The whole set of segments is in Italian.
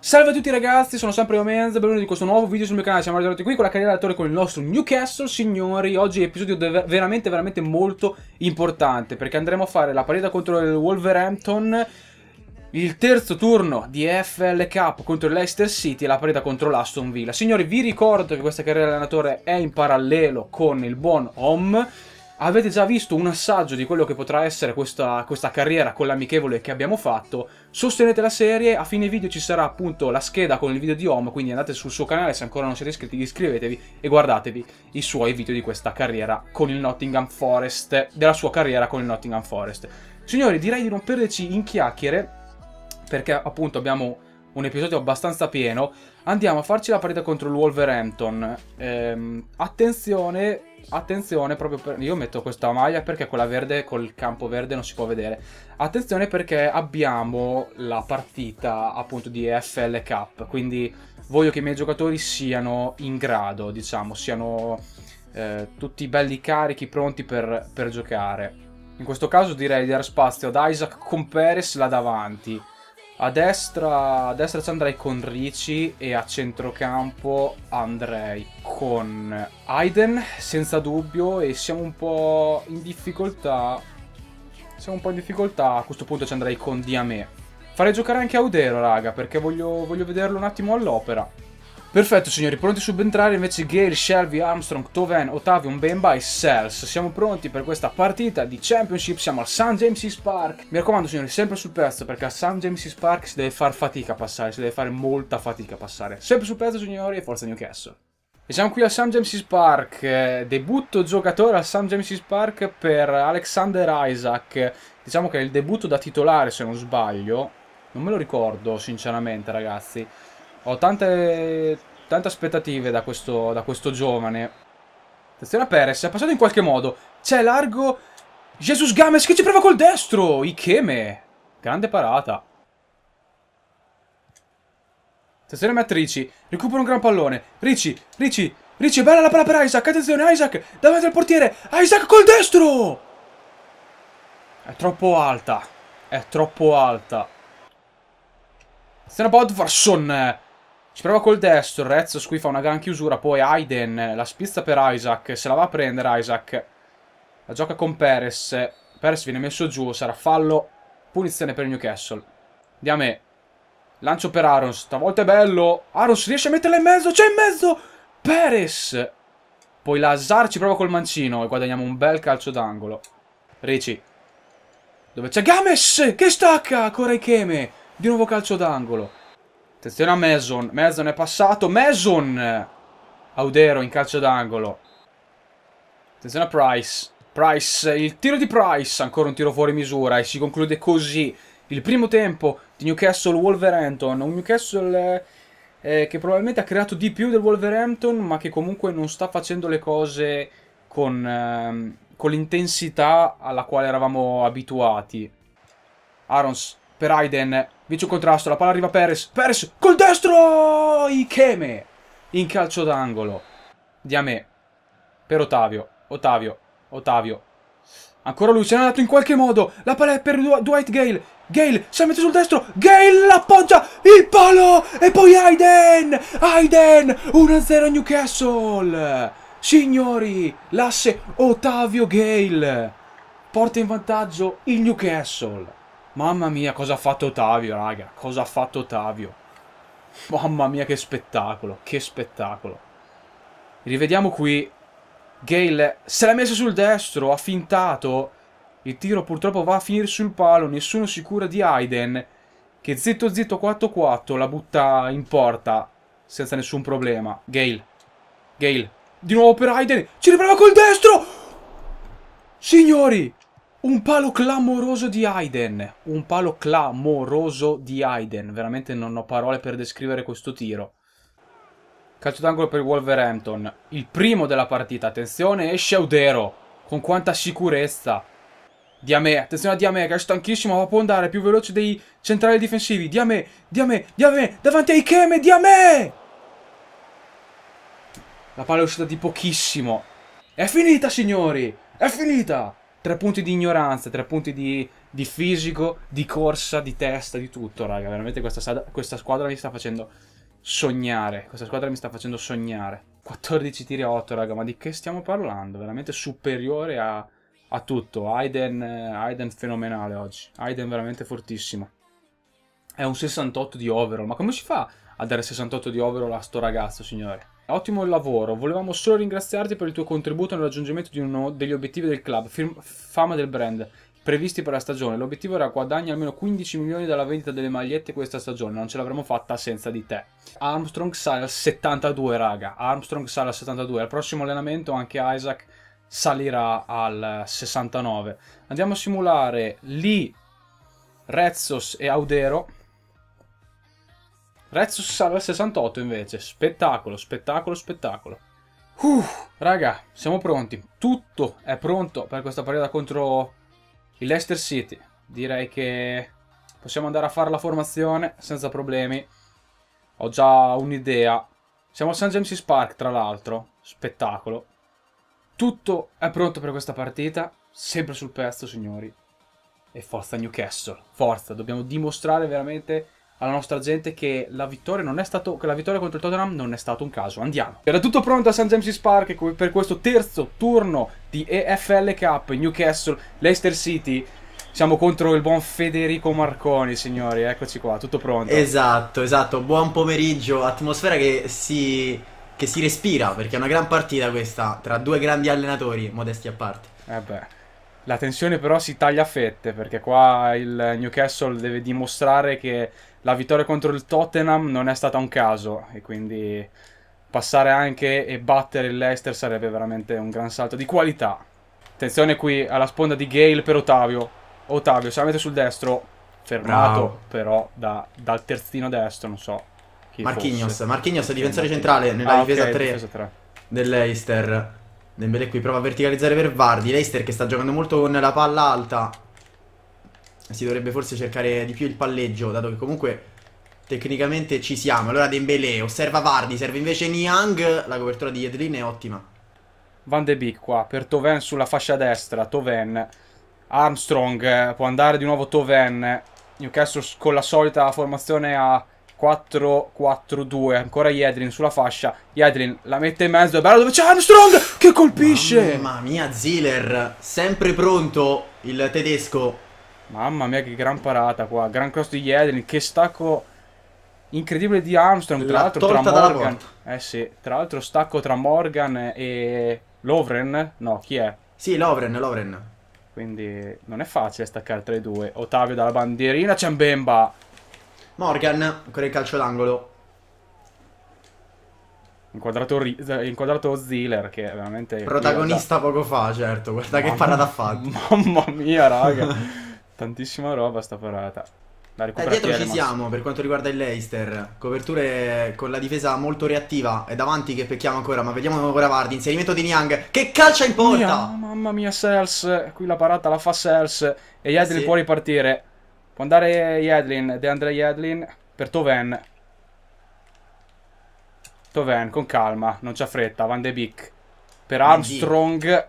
Salve a tutti ragazzi, sono sempre Omenz, benvenuti in questo nuovo video sul mio canale, siamo arrivati qui con la carriera d'attore con il nostro Newcastle, signori, oggi è episodio veramente veramente molto importante, perché andremo a fare la partita contro il Wolverhampton, il terzo turno di FL Cup contro il Leicester City e la partita contro l'Aston Villa. Signori, vi ricordo che questa carriera di è in parallelo con il buon Home, avete già visto un assaggio di quello che potrà essere questa, questa carriera con l'amichevole che abbiamo fatto, sostenete la serie, a fine video ci sarà appunto la scheda con il video di Home, quindi andate sul suo canale se ancora non siete iscritti, iscrivetevi e guardatevi i suoi video di questa carriera con il Nottingham Forest, della sua carriera con il Nottingham Forest. Signori, direi di non perderci in chiacchiere, perché appunto abbiamo un episodio abbastanza pieno, andiamo a farci la partita contro il Wolverhampton. Ehm, attenzione attenzione proprio per... Io metto questa maglia perché quella verde col campo verde non si può vedere. Attenzione perché abbiamo la partita appunto di FL Cup, quindi voglio che i miei giocatori siano in grado, diciamo, siano eh, tutti belli carichi, pronti per, per giocare. In questo caso direi di dare spazio ad Isaac con Peres là davanti. A destra, a destra ci andrei con Ricci e a centrocampo Andrei con Aiden, senza dubbio, e siamo un po' in difficoltà. Siamo un po' in difficoltà, a questo punto ci andrei con Diame. Farei giocare anche Audero, raga, perché voglio, voglio vederlo un attimo all'opera. Perfetto signori, pronti a subentrare invece Gale, Shelby, Armstrong, Toven, Ottavion, Bemba e Cells. Siamo pronti per questa partita di Championship, siamo al St. James's Park. Mi raccomando signori, sempre sul pezzo perché al St. James's Park si deve far fatica a passare, si deve fare molta fatica a passare. Sempre sul pezzo signori e forza Newcastle. E siamo qui al Sam James Park, eh, debutto giocatore al Sam James Park per Alexander Isaac, diciamo che è il debutto da titolare se non sbaglio, non me lo ricordo sinceramente ragazzi, ho tante, tante aspettative da questo, da questo giovane. Attenzione a Perez, è passato in qualche modo, c'è largo Jesus Games che ci prova col destro, Icheme! grande parata. Attenzione Matt Ricci. Recupera un gran pallone. Ricci, Ricci, Ricci. Bella la palla per Isaac. Attenzione Isaac. Davanti al portiere. Isaac col destro. È troppo alta. È troppo alta. Attenzione Bodvarsson. Eh, ci prova col destro. Rezos qui fa una gran chiusura. Poi Aiden. Eh, la spizza per Isaac. Se la va a prendere Isaac. Eh, la gioca con Perez. Perez viene messo giù. Sarà fallo. Punizione per il Newcastle. Andiamo. a Lancio per Arons. Stavolta è bello. Arons riesce a metterla in mezzo. C'è in mezzo. Perez. Poi Lazar ci prova col mancino. E guadagniamo un bel calcio d'angolo. Ricci. Dove c'è Games? Che stacca. Ancora Ikeme. Di nuovo calcio d'angolo. Attenzione a Mason. Mason è passato. Mason. Audero in calcio d'angolo. Attenzione a Price. Price, il tiro di Price, ancora un tiro fuori misura e si conclude così il primo tempo Newcastle Wolverhampton, un Newcastle eh, che probabilmente ha creato di più del Wolverhampton, ma che comunque non sta facendo le cose con, eh, con l'intensità alla quale eravamo abituati. Arons per Aiden, vince un contrasto, la palla arriva a Perez, Perez col destro! Ikeme! In calcio d'angolo. Di a me. Per Ottavio, Ottavio, Ottavio, Ancora lui, se n'è andato in qualche modo. La palla è per du Dwight Gale. Gale si mette sul destro. Gale l'appoggia. Il palo. E poi Aiden. Aiden. 1-0 Newcastle. Signori, l'asse Ottavio Gale. Porta in vantaggio il Newcastle. Mamma mia, cosa ha fatto Ottavio, raga. Cosa ha fatto Ottavio. Mamma mia, che spettacolo. Che spettacolo. Rivediamo qui Gale se l'ha messo sul destro, ha fintato. Il tiro purtroppo va a finire sul palo, nessuno si cura di Aiden, che zitto zitto 4-4 la butta in porta senza nessun problema. Gale, Gale, di nuovo per Aiden, ci riprova col destro! Signori, un palo clamoroso di Aiden, un palo clamoroso di Aiden, veramente non ho parole per descrivere questo tiro. Calcio d'angolo per il Wolverhampton. Il primo della partita, attenzione, esce Audero. Con quanta sicurezza. Diame, attenzione a Diame che è stanchissimo ma può andare più veloce dei centrali difensivi. Diame, Diame, Diame, davanti a Ikeme, Diame! La palla è uscita di pochissimo. È finita signori, è finita! Tre punti di ignoranza, tre punti di, di fisico, di corsa, di testa, di tutto raga. Veramente questa, questa squadra mi sta facendo sognare. Questa squadra mi sta facendo sognare. 14 tiri a 8, raga, ma di che stiamo parlando? Veramente superiore a, a tutto. Aiden, Aiden fenomenale oggi. Aiden veramente fortissimo. È un 68 di overall. Ma come si fa a dare 68 di overall a sto ragazzo, signore? Ottimo lavoro. Volevamo solo ringraziarti per il tuo contributo nel raggiungimento di uno degli obiettivi del club. Fama del brand previsti per la stagione. L'obiettivo era guadagni almeno 15 milioni dalla vendita delle magliette questa stagione, non ce l'avremmo fatta senza di te. Armstrong sale al 72, raga. Armstrong sale al 72. Al prossimo allenamento anche Isaac salirà al 69. Andiamo a simulare lì Rezzos e Audero. Rezzos sale al 68 invece. Spettacolo, spettacolo, spettacolo. Uh, raga, siamo pronti. Tutto è pronto per questa partita contro il Leicester City, direi che possiamo andare a fare la formazione senza problemi. Ho già un'idea. Siamo a St. James's Park, tra l'altro. Spettacolo. Tutto è pronto per questa partita. Sempre sul pezzo, signori. E forza Newcastle. Forza, dobbiamo dimostrare veramente alla nostra gente che la vittoria, stato, che la vittoria contro il Tottenham non è stato un caso. Andiamo. Era tutto pronto a St. James's Park per questo terzo turno di EFL Cup Newcastle Leicester City. Siamo contro il buon Federico Marconi, signori, eccoci qua, tutto pronto. Esatto, esatto, buon pomeriggio, atmosfera che si, che si respira, perché è una gran partita questa, tra due grandi allenatori, modesti a parte. Eh beh, la tensione però si taglia a fette, perché qua il Newcastle deve dimostrare che la vittoria contro il Tottenham non è stata un caso e quindi passare anche e battere il Leicester sarebbe veramente un gran salto di qualità. Attenzione qui alla sponda di Gale per Ottavio. Ottavio se la mette sul destro, fermato Bravo. però da, dal terzino destro, non so. Chi Marchignos, fosse. Marchignos difensore centrale nella ah, difesa, okay, 3 difesa 3 dell'Eister. Dembele qui prova a verticalizzare per Vardi. L'Eister che sta giocando molto con la palla alta si dovrebbe forse cercare di più il palleggio, dato che comunque tecnicamente ci siamo. Allora Dembele osserva Vardi, serve invece Niang, la copertura di Yedlin è ottima. Van de Beek qua, per Toven sulla fascia destra, Toven, Armstrong, eh, può andare di nuovo Toven, Newcastle con la solita formazione a 4-4-2, ancora Yedlin sulla fascia, Yedlin la mette in mezzo, è bello dove c'è Armstrong che colpisce! Mamma mia Ziller, sempre pronto il tedesco Mamma mia che gran parata qua, gran cross di Yedlin, che stacco incredibile di Armstrong, tra l'altro la tra Morgan. Eh sì, tra l'altro stacco tra Morgan e Lovren, no, chi è? Sì, Lovren, Lovren. Quindi non è facile staccare tra i due. Ottavio dalla bandierina, c'è Mbemba. Morgan, ancora il calcio d'angolo. Inquadrato, eh, inquadrato Ziller che è veramente... Protagonista guarda... poco fa, certo, guarda mamma... che parata ha fatto. Mamma mia, raga. Tantissima roba sta parata. La Da eh, dietro ci siamo per quanto riguarda il Leicester. Coperture con la difesa molto reattiva. È davanti che pecchiamo ancora, ma vediamo ancora Vardi. Inserimento di Niang che calcia in porta. Mia, mamma mia, Sels. Qui la parata la fa Sels. E Yedlin sì. può ripartire. Può andare Yedlin, De Andrea Yedlin per Toven. Toven con calma, non c'ha fretta. Van de Beek per Armstrong.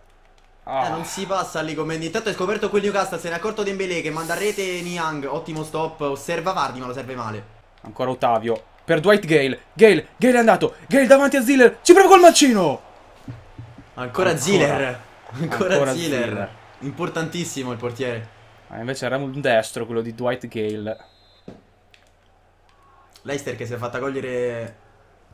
Ah. Eh, non si passa lì come intanto è scoperto quel Newcastle, se ne è accorto Dembele che manda a rete Niang, ottimo stop, osserva Vardi ma lo serve male. Ancora Ottavio, per Dwight Gale, Gale, Gale è andato, Gale davanti a Ziller, ci prova col mancino! Ancora, ancora. Ziller, ancora, ancora Ziller. Ziller. importantissimo il portiere. ma ah, invece era un destro quello di Dwight Gale. Leicester che si è fatta cogliere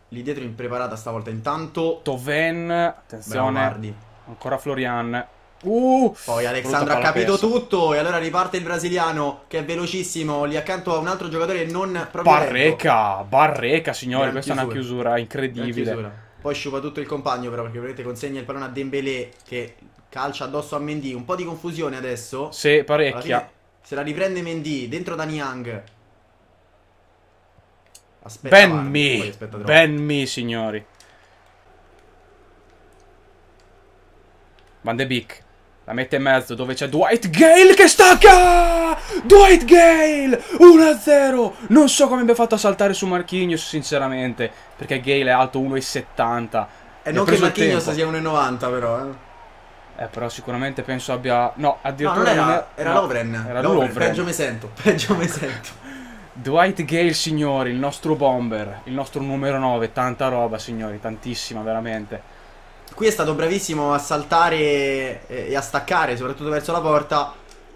lì dietro impreparata stavolta, intanto... Toven, attenzione... Bravo, Ancora Florian. Uh, Poi Alexandro ha capito perso. tutto e allora riparte il brasiliano che è velocissimo lì accanto a un altro giocatore non proprio Barreca, retto. Barreca signori, Gran questa chiusura. è una chiusura incredibile. Chiusura. Poi sciupa tutto il compagno però perché ovviamente consegna il pallone a Dembélé che calcia addosso a Mendy, un po' di confusione adesso. Sì, parecchia. Se la riprende Mendy dentro da Niang. Aspetta, ben Marco, signori. Van de Beek la mette in mezzo dove c'è Dwight Gale che stacca! Dwight Gale! 1-0! Non so come abbia fatto a saltare su Marchignos sinceramente, perché Gale è alto 1,70. E, non che Marchignos sia 1,90 però, eh. Eh, però sicuramente penso abbia... No, addirittura... No, non era, non è... era no, Lovren. Era Lovren. Lovren. Peggio mi sento, peggio mi sento. Dwight Gale, signori, il nostro bomber, il nostro numero 9, tanta roba, signori, tantissima, veramente. Qui è stato bravissimo a saltare e a staccare, soprattutto verso la porta.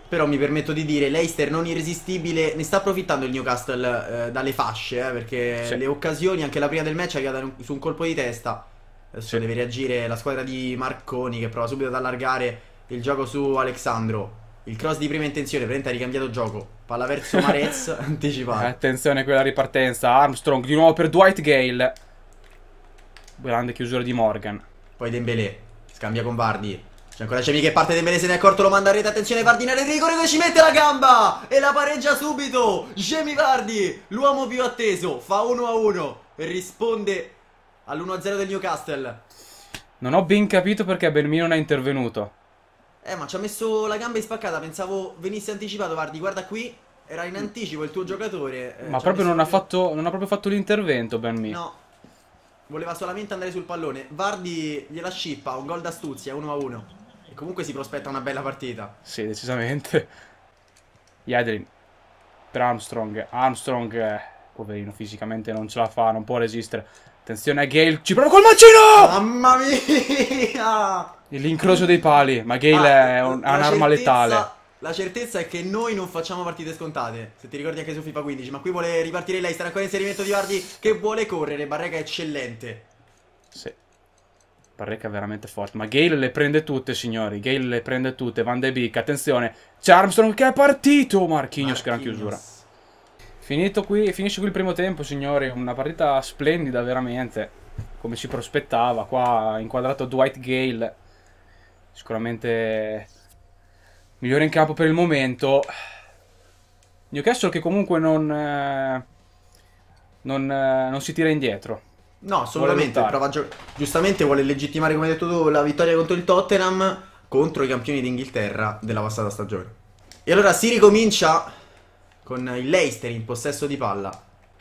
Però mi permetto di dire, l'Eister non irresistibile, ne sta approfittando il Newcastle eh, dalle fasce, eh, perché sì. le occasioni, anche la prima del match è arrivata su un colpo di testa. Adesso sì. deve reagire la squadra di Marconi che prova subito ad allargare il gioco su Alexandro. Il cross di prima intenzione, Prende ha ricambiato gioco. Palla verso Marez, anticipata. Attenzione quella ripartenza. Armstrong di nuovo per Dwight Gale. Grande chiusura di Morgan. Poi Dembélé Scambia con Vardi C'è ancora Cemi che parte Dembélé se ne è accorto Lo manda a rete Attenzione Vardi nel rigore che ci mette la gamba E la pareggia subito Cemi Vardi L'uomo più atteso Fa 1-1 E risponde all'1-0 del Newcastle Non ho ben capito perché Belmino non è intervenuto eh, ma ci ha messo la gamba in spaccata. Pensavo venisse anticipato. Vardi guarda qui. Era in anticipo il tuo giocatore. Eh, ma proprio non, ha fatto, non ha proprio fatto l'intervento, Ben No, Voleva solamente andare sul pallone. Vardi gliela scippa, un gol d'astuzia, 1-1. a E comunque si prospetta una bella partita. Sì, decisamente. Jadrin per Armstrong. Armstrong, eh, poverino, fisicamente non ce la fa, non può resistere. Attenzione a Gale, ci prova col mancino! Mamma mia! L'incrocio dei pali, ma Gale ah, è un'arma letale. La certezza è che noi non facciamo partite scontate. Se ti ricordi anche su FIFA 15, ma qui vuole ripartire lei. Sta ancora in inserimento di Vardi che vuole correre. Barreca è eccellente. Sì. Barreca è veramente forte. Ma Gale le prende tutte, signori. Gale le prende tutte. Van de Beek, attenzione. C'è Armstrong che è partito. Marchignos, Marchignos. gran chiusura. Finito qui, finisce qui il primo tempo, signori. Una partita splendida, veramente. Come si prospettava. Qua ha inquadrato Dwight Gale. Sicuramente Migliore in campo per il momento. Newcastle che comunque non, eh, non, eh, non si tira indietro. No, assolutamente. Prova giustamente vuole legittimare, come hai detto tu, la vittoria contro il Tottenham contro i campioni d'Inghilterra della passata stagione. E allora si ricomincia con il Leicester in possesso di palla.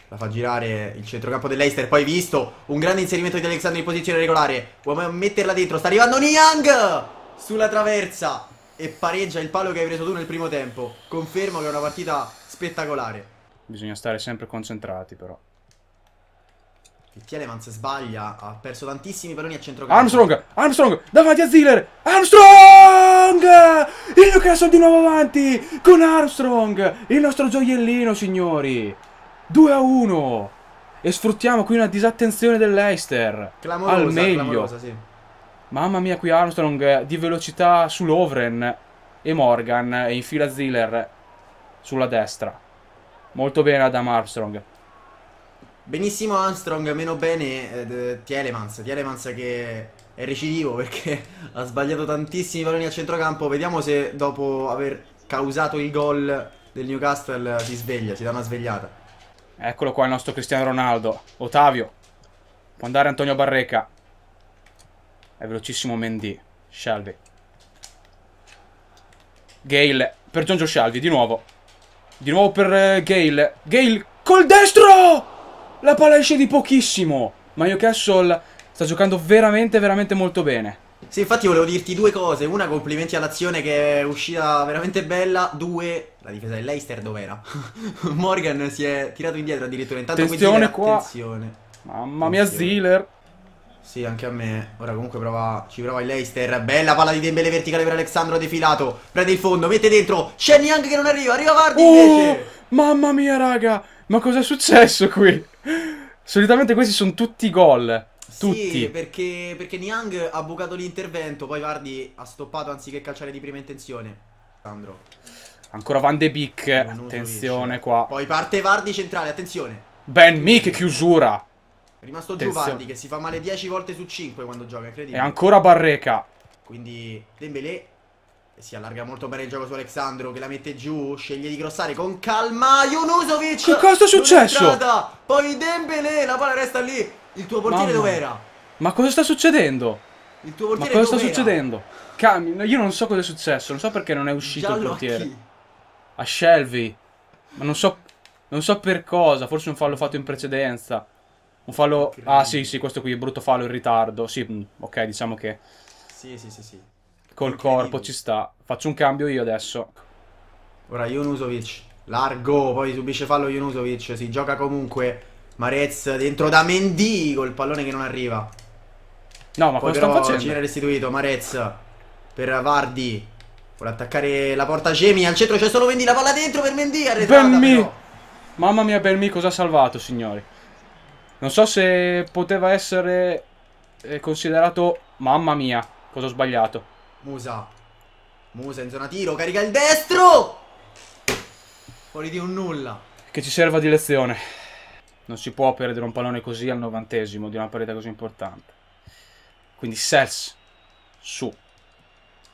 La fa girare il centrocampo dell'Eister. Poi visto un grande inserimento di Alexander in posizione regolare. Vuole metterla dentro. Sta arrivando Niang sulla traversa e pareggia il palo che hai preso tu nel primo tempo. Confermo che è una partita spettacolare. Bisogna stare sempre concentrati però. Il Tielemans sbaglia, ha perso tantissimi palloni a centrocampo. Armstrong, Armstrong, davanti a Ziller, Armstrong! Il Newcastle di nuovo avanti con Armstrong, il nostro gioiellino signori. 2 a 1 e sfruttiamo qui una disattenzione dell'Eister. al meglio. Clamorosa, sì. Mamma mia, qui Armstrong eh, di velocità su Lovren e Morgan e eh, infila Ziller sulla destra. Molto bene Adam Armstrong. Benissimo Armstrong, meno bene eh, Tielemans. Tielemans che è recidivo perché ha sbagliato tantissimi palloni al centrocampo. Vediamo se dopo aver causato il gol del Newcastle si sveglia, si dà una svegliata. Eccolo qua il nostro Cristiano Ronaldo. Ottavio. Può andare Antonio Barreca. È velocissimo Mendy. Shelby. Gale per Giorgio Shelby, di nuovo. Di nuovo per eh, Gale. Gale col destro! La palla esce di pochissimo. Mario Castle sta giocando veramente, veramente molto bene. Sì, infatti volevo dirti due cose. Una, complimenti all'azione che è uscita veramente bella. Due, la difesa dell'Eister dov'era? Morgan si è tirato indietro addirittura. Intanto attenzione Ziller, qua. Attenzione. Mamma attenzione. mia, Ziller. Sì, anche a me. Ora comunque prova, ci prova il Leicester. Bella palla di Dembele verticale per Alexandro defilato. Prende il fondo, mette dentro. C'è neanche che non arriva, arriva Vardi oh, invece. Mamma mia, raga. Ma cosa è successo qui? Solitamente questi sono tutti gol. Tutti. Sì, perché, perché Niang ha bucato l'intervento, poi Vardi ha stoppato anziché calciare di prima intenzione. Sandro. Ancora Van de Beek, attenzione qua. Poi parte Vardi centrale, attenzione. Ben Mi, che chiusura. È rimasto Giovanni che si fa male 10 volte su 5 quando gioca, incredibile. E ancora Barreca. Quindi Dembélé eh si allarga molto bene il gioco su Alexandro che la mette giù, sceglie di crossare con calma Junusovic. Che cosa è successo? poi Dembele, la palla resta lì. Il tuo portiere dov'era? Ma cosa sta succedendo? Il tuo portiere Ma cosa sta succedendo? Cam io non so cosa è successo, non so perché non è uscito Giallo il portiere. A, a Shelby. Ma non so, non so per cosa, forse un fallo fatto in precedenza. Un fallo... Ah sì, sì, questo qui è brutto fallo in ritardo. Sì, mm, ok, diciamo che... Sì, sì, sì, sì. Col corpo ci sta. Faccio un cambio io adesso. Ora Junusovic, largo, poi subisce fallo Junusovic, si gioca comunque. Marez dentro da Mendy col pallone che non arriva. No, ma poi cosa stanno facendo? Cine restituito, Marez per Vardi. Vuole attaccare la porta Gemi, al centro c'è solo Mendy, la palla dentro per Mendy, arretrata Mamma mia, Benmi cosa ha salvato, signori. Non so se poteva essere eh, considerato... Mamma mia, cosa ho sbagliato. Musa. Musa in zona tiro, carica il destro! Fuori di un nulla. Che ci serva di lezione. Non si può perdere un pallone così al novantesimo di una partita così importante. Quindi Sels, su,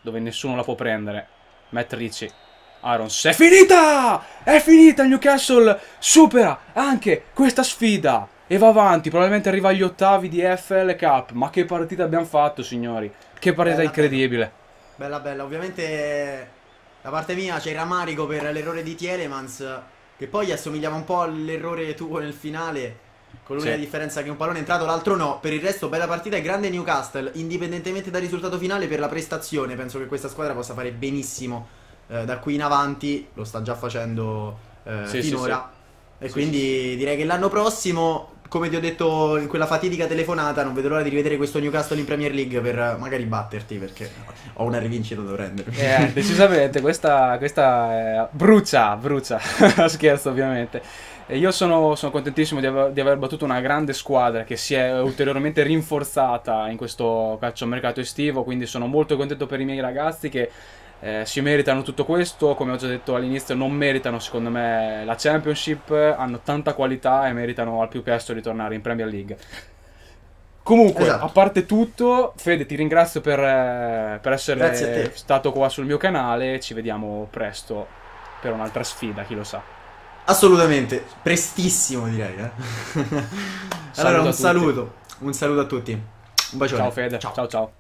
dove nessuno la può prendere. Matt Arons, è finita! È finita il Newcastle, supera anche questa sfida e va avanti, probabilmente arriva agli ottavi di FL Cup. Ma che partita abbiamo fatto, signori! Che partita bella, incredibile! Bella, bella, ovviamente eh, da parte mia c'è il ramarico per l'errore di Tielemans, che poi assomigliava un po' all'errore tuo nel finale. Con l'unica sì. differenza che un pallone è entrato, l'altro no. Per il resto, bella partita e grande Newcastle. Indipendentemente dal risultato finale, per la prestazione, penso che questa squadra possa fare benissimo eh, da qui in avanti. Lo sta già facendo eh, sì, finora. Sì, e sì, quindi sì. direi che l'anno prossimo, come ti ho detto in quella fatidica telefonata, non vedo l'ora di rivedere questo Newcastle in Premier League per eh, magari batterti, perché ho una rivincita da prendere. Eh, eh decisamente, questa, questa brucia, brucia, scherzo ovviamente. Io sono, sono contentissimo di aver, di aver, battuto una grande squadra che si è ulteriormente rinforzata in questo calcio mercato estivo, quindi sono molto contento per i miei ragazzi che eh, si meritano tutto questo, come ho già detto all'inizio, non meritano secondo me la Championship, hanno tanta qualità e meritano al più presto di tornare in Premier League. Comunque, esatto. a parte tutto, Fede ti ringrazio per, eh, per essere stato qua sul mio canale, ci vediamo presto per un'altra sfida, chi lo sa. Assolutamente, prestissimo direi. Eh? allora un saluto, un saluto a tutti. Un bacione. Ciao Fede, ciao ciao. ciao.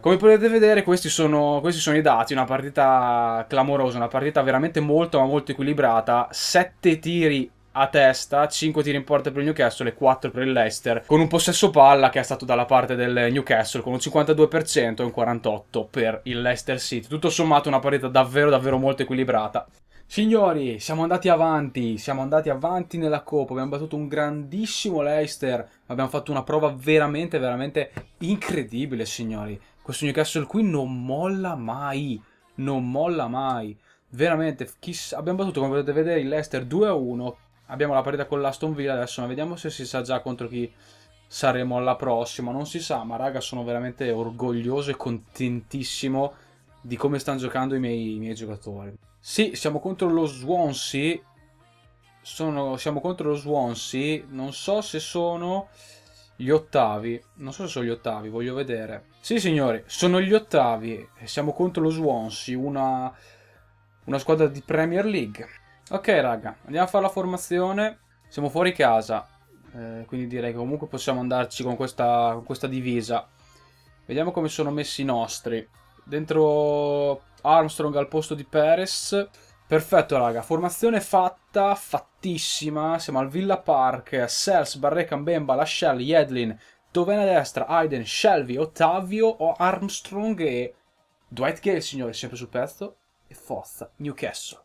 Come potete vedere questi sono, questi sono, i dati, una partita clamorosa, una partita veramente molto ma molto equilibrata, 7 tiri a testa, 5 tiri in porta per il Newcastle e 4 per il Leicester, con un possesso palla che è stato dalla parte del Newcastle con un 52% e un 48% per il Leicester City. Tutto sommato una partita davvero davvero molto equilibrata. Signori, siamo andati avanti, siamo andati avanti nella Coppa, abbiamo battuto un grandissimo Leicester, abbiamo fatto una prova veramente, veramente incredibile, signori. Questo Newcastle qui non molla mai, non molla mai. Veramente, chissà, abbiamo battuto, come potete vedere, il Leicester 2-1, abbiamo la partita con l'Aston Villa, adesso ma vediamo se si sa già contro chi saremo alla prossima, non si sa, ma raga, sono veramente orgoglioso e contentissimo di come stanno giocando i miei, i miei giocatori. Sì, siamo contro lo Swansea. Sono, siamo contro lo Swansea. Non so se sono gli ottavi. Non so se sono gli ottavi, voglio vedere. Sì, signori, sono gli ottavi. Siamo contro lo Swansea, una, una squadra di Premier League. Ok, raga, andiamo a fare la formazione. Siamo fuori casa. Eh, quindi direi che comunque possiamo andarci con questa, con questa divisa. Vediamo come sono messi i nostri dentro Armstrong al posto di Perez. Perfetto, raga. Formazione fatta, fattissima. Siamo al Villa Park. Sels, Barreca, Bemba, Lascelle, Yedlin, Dovena destra, Aiden, Shelby, Ottavio, Armstrong e Dwight Gale, signore, sempre sul pezzo. E Forza, Newcastle.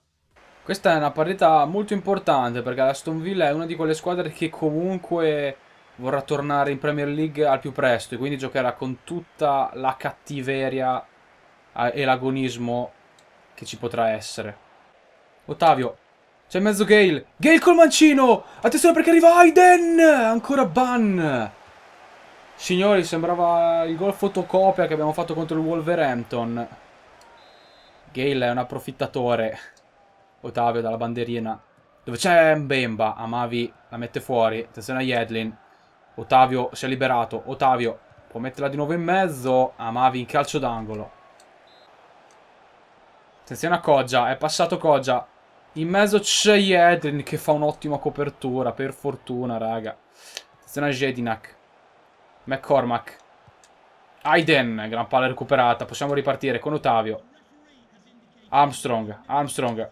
Questa è una partita molto importante perché la Aston Villa è una di quelle squadre che comunque vorrà tornare in Premier League al più presto e quindi giocherà con tutta la cattiveria e l'agonismo che ci potrà essere. Ottavio, c'è in mezzo Gale. Gale col mancino! Attenzione perché arriva Aiden! Ancora ban! Signori, sembrava il gol fotocopia che abbiamo fatto contro il Wolverhampton. Gale è un approfittatore. Ottavio dalla banderina. Dove c'è Mbemba. Amavi la mette fuori. Attenzione a Yedlin. Ottavio si è liberato. Ottavio può metterla di nuovo in mezzo. Amavi in calcio d'angolo. Attenzione a Koja, è passato Koja. In mezzo c'è Jedlin che fa un'ottima copertura, per fortuna, raga. Attenzione a Jedinak. McCormack. Aiden, gran palla recuperata. Possiamo ripartire con Ottavio. Armstrong, Armstrong.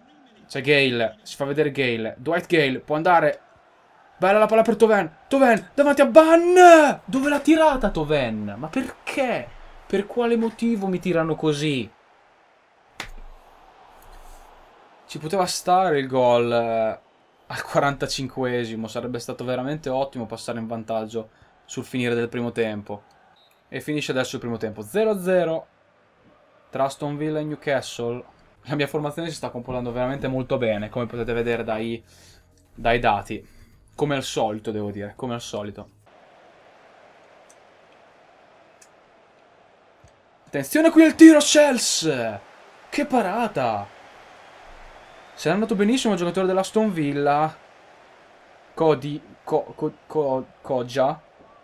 C'è Gale, si fa vedere Gale. Dwight Gale, può andare. Bella la palla per Toven. Toven, davanti a Ban! Dove l'ha tirata Toven? Ma perché? Per quale motivo mi tirano così? Ci poteva stare il gol eh, al 45esimo, sarebbe stato veramente ottimo passare in vantaggio sul finire del primo tempo. E finisce adesso il primo tempo 0-0 tra Aston e Newcastle. La mia formazione si sta comportando veramente molto bene, come potete vedere dai, dai dati. Come al solito, devo dire, come al solito. Attenzione qui al tiro, Shells! Che parata! Se è andato benissimo il giocatore della Stone Villa. Cody. Coggia. co, co,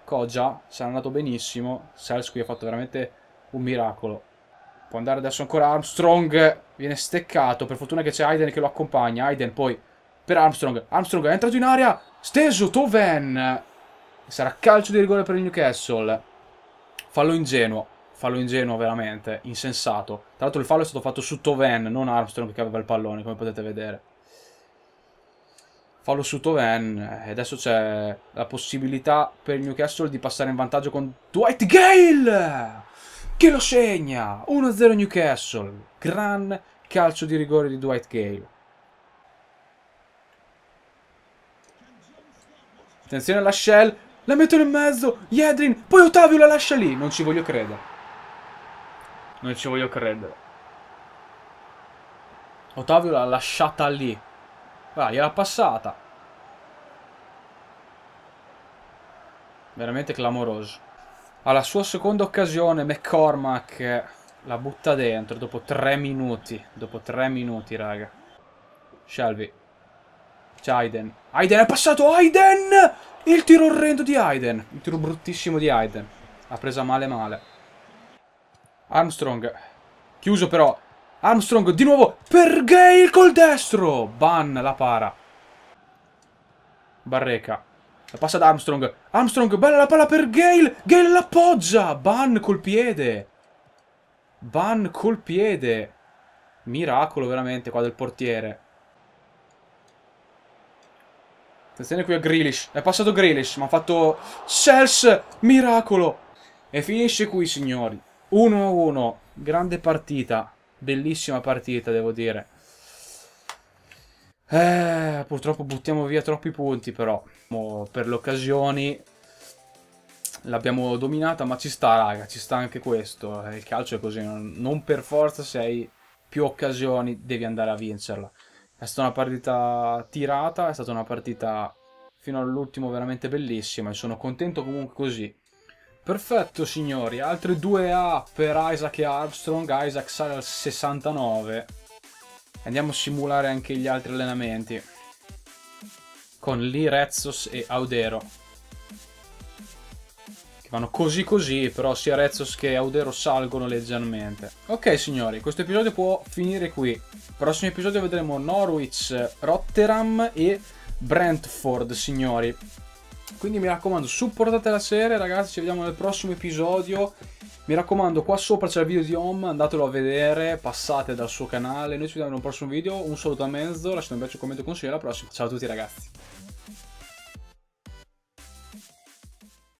Koja. Se è andato benissimo. Sals qui ha fatto veramente un miracolo. Può andare adesso ancora Armstrong. Viene steccato. Per fortuna che c'è Aiden che lo accompagna. Aiden poi per Armstrong. Armstrong è entrato in aria. Steso Toven. Sarà calcio di rigore per il Newcastle. Fallo ingenuo fallo ingenuo veramente, insensato. Tra l'altro il fallo è stato fatto su Toven, non Armstrong che aveva il pallone, come potete vedere. Fallo su Toven, e eh, adesso c'è la possibilità per il Newcastle di passare in vantaggio con Dwight Gale! Che lo segna! 1-0 Newcastle, gran calcio di rigore di Dwight Gale. Attenzione alla Shell, la mettono in mezzo, Yedrin, poi Ottavio la lascia lì, non ci voglio credere. Non ci voglio credere. Ottavio l'ha lasciata lì. Guarda, gliel'ha passata. Veramente clamoroso. Alla sua seconda occasione McCormack la butta dentro dopo tre minuti. Dopo tre minuti, raga. Shelby. C'è Aiden. Aiden è passato! Aiden! Il tiro orrendo di Aiden. Il tiro bruttissimo di Aiden. Ha presa male male. Armstrong. Chiuso però. Armstrong di nuovo per Gale col destro. Ban la para. Barreca. La passa ad Armstrong. Armstrong, bella la palla per Gale. Gale l'appoggia. Ban col piede. Ban col piede. Miracolo veramente qua del portiere. Attenzione qui a Grealish. È passato Grealish, ma ha fatto... Sels! Miracolo! E finisce qui, signori. 1-1, grande partita, bellissima partita devo dire. Eh, purtroppo buttiamo via troppi punti però, per le occasioni l'abbiamo dominata ma ci sta raga, ci sta anche questo, eh, il calcio è così, non, per forza se hai più occasioni devi andare a vincerla. È stata una partita tirata, è stata una partita fino all'ultimo veramente bellissima e sono contento comunque così. Perfetto signori, altre due a per Isaac e Armstrong, Isaac sale al 69. Andiamo a simulare anche gli altri allenamenti. Con Lee Rezzos e Audero. Che vanno così così, però sia Rezzos che Audero salgono leggermente. Ok signori, questo episodio può finire qui. prossimo episodio vedremo Norwich, Rotterdam e Brentford signori. Quindi mi raccomando, supportate la serie, ragazzi. Ci vediamo nel prossimo episodio. Mi raccomando, qua sopra c'è il video di Home, andatelo a vedere, passate dal suo canale. Noi ci vediamo nel prossimo video. Un saluto a mezzo lasciate un piacere, un commento e consiglio. Alla prossima. Ciao a tutti, ragazzi.